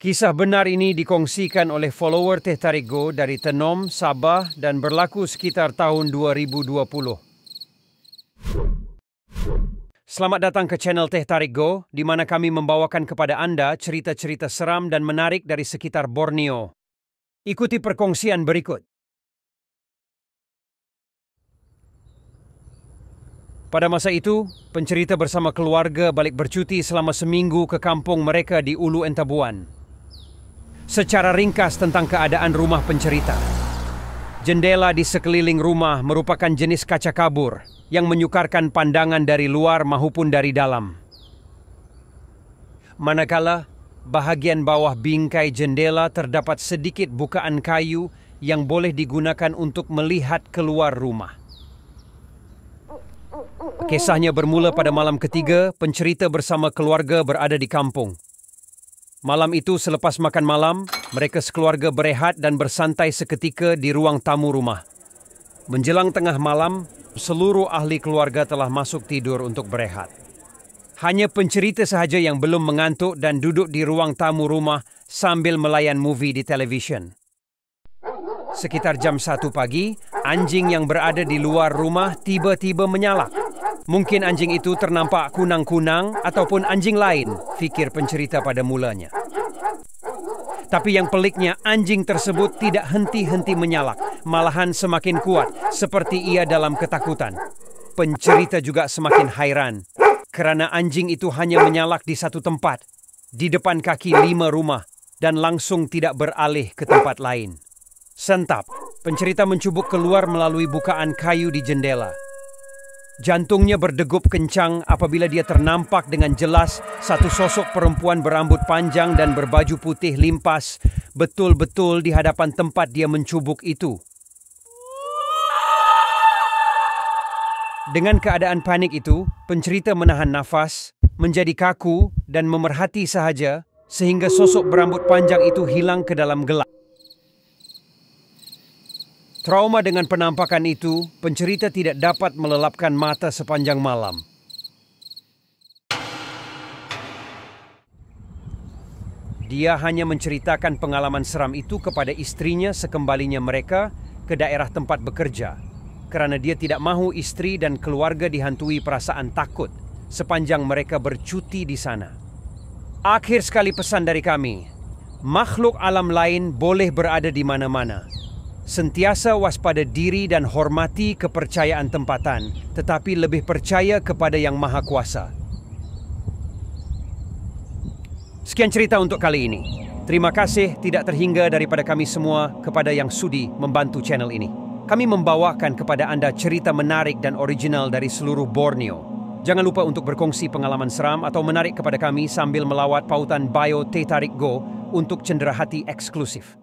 Kisah benar ini dikongsikan oleh follower Teh Tarik Go dari Tenom, Sabah dan berlaku sekitar tahun 2020. Selamat datang ke channel Teh Tarik Go di mana kami membawakan kepada anda cerita-cerita seram dan menarik dari sekitar Borneo. Ikuti perkongsian berikut. Pada masa itu, pencerita bersama keluarga balik bercuti selama seminggu ke kampung mereka di Ulu Entabuan. Entabuan secara ringkas tentang keadaan rumah pencerita. Jendela di sekeliling rumah merupakan jenis kaca kabur yang menyukarkan pandangan dari luar maupun dari dalam. Manakala, bahagian bawah bingkai jendela terdapat sedikit bukaan kayu yang boleh digunakan untuk melihat keluar rumah. Kisahnya bermula pada malam ketiga, pencerita bersama keluarga berada di kampung. Malam itu selepas makan malam, mereka sekeluarga berehat dan bersantai seketika di ruang tamu rumah. Menjelang tengah malam, seluruh ahli keluarga telah masuk tidur untuk berehat. Hanya pencerita sahaja yang belum mengantuk dan duduk di ruang tamu rumah sambil melayan movie di televisyen. Sekitar jam 1 pagi, anjing yang berada di luar rumah tiba-tiba menyalak. Mungkin anjing itu ternampak kunang-kunang ataupun anjing lain, fikir pencerita pada mulanya. Tapi yang peliknya anjing tersebut tidak henti-henti menyalak, malahan semakin kuat seperti ia dalam ketakutan. Pencerita juga semakin hairan karena anjing itu hanya menyalak di satu tempat, di depan kaki lima rumah dan langsung tidak beralih ke tempat lain. Sentap, pencerita mencubuk keluar melalui bukaan kayu di jendela. Jantungnya berdegup kencang apabila dia ternampak dengan jelas satu sosok perempuan berambut panjang dan berbaju putih limpas betul-betul di hadapan tempat dia mencubuk itu. Dengan keadaan panik itu, pencerita menahan nafas, menjadi kaku dan memerhati sahaja sehingga sosok berambut panjang itu hilang ke dalam gelap. Trauma dengan penampakan itu, pencerita tidak dapat melelapkan mata sepanjang malam. Dia hanya menceritakan pengalaman seram itu kepada istrinya sekembalinya mereka ke daerah tempat bekerja kerana dia tidak mahu istri dan keluarga dihantui perasaan takut sepanjang mereka bercuti di sana. Akhir sekali pesan dari kami, makhluk alam lain boleh berada di mana-mana. -mana sentiasa waspada diri dan hormati kepercayaan tempatan, tetapi lebih percaya kepada Yang Maha Kuasa. Sekian cerita untuk kali ini. Terima kasih tidak terhingga daripada kami semua kepada yang sudi membantu channel ini. Kami membawakan kepada anda cerita menarik dan original dari seluruh Borneo. Jangan lupa untuk berkongsi pengalaman seram atau menarik kepada kami sambil melawat pautan Bio Tetarik Go untuk cenderahati eksklusif.